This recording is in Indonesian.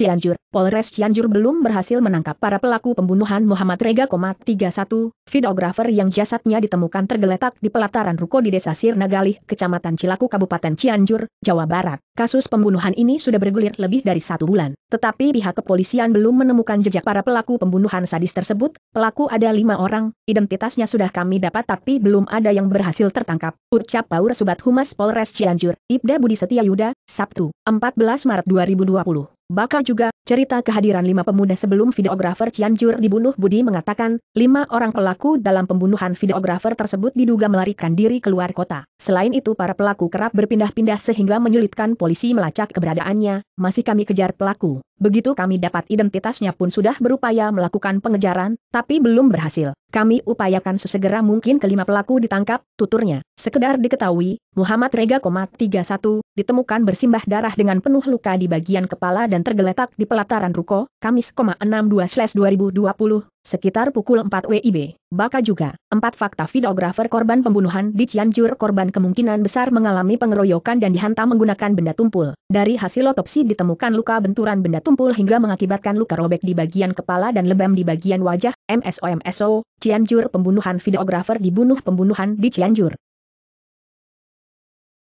Cianjur, Polres Cianjur belum berhasil menangkap para pelaku pembunuhan Muhammad Rega, 31, videografer yang jasadnya ditemukan tergeletak di pelataran ruko di Desa Sirnagalih, Kecamatan Cilaku, Kabupaten Cianjur, Jawa Barat. Kasus pembunuhan ini sudah bergulir lebih dari satu bulan, tetapi pihak kepolisian belum menemukan jejak para pelaku pembunuhan sadis tersebut. Pelaku ada lima orang, identitasnya sudah kami dapat tapi belum ada yang berhasil tertangkap. Ucap Paur Subat Humas Polres Cianjur, Ibda Budi Setia Yuda, Sabtu, 14 Maret 2020. Bahkan juga, cerita kehadiran lima pemuda sebelum videografer Cianjur dibunuh Budi mengatakan, lima orang pelaku dalam pembunuhan videografer tersebut diduga melarikan diri keluar kota. Selain itu para pelaku kerap berpindah-pindah sehingga menyulitkan polisi melacak keberadaannya, masih kami kejar pelaku. Begitu kami dapat identitasnya pun sudah berupaya melakukan pengejaran, tapi belum berhasil. Kami upayakan sesegera mungkin kelima pelaku ditangkap, tuturnya. Sekedar diketahui, Muhammad Rega, 31, ditemukan bersimbah darah dengan penuh luka di bagian kepala dan tergeletak di pelataran Ruko, Kamis, 62-2020, Sekitar pukul 4 WIB, Baka juga, empat fakta videografer korban pembunuhan di Cianjur korban kemungkinan besar mengalami pengeroyokan dan dihantam menggunakan benda tumpul. Dari hasil otopsi ditemukan luka benturan benda tumpul hingga mengakibatkan luka robek di bagian kepala dan lebam di bagian wajah, MSOMSO, Cianjur pembunuhan videografer dibunuh pembunuhan di Cianjur.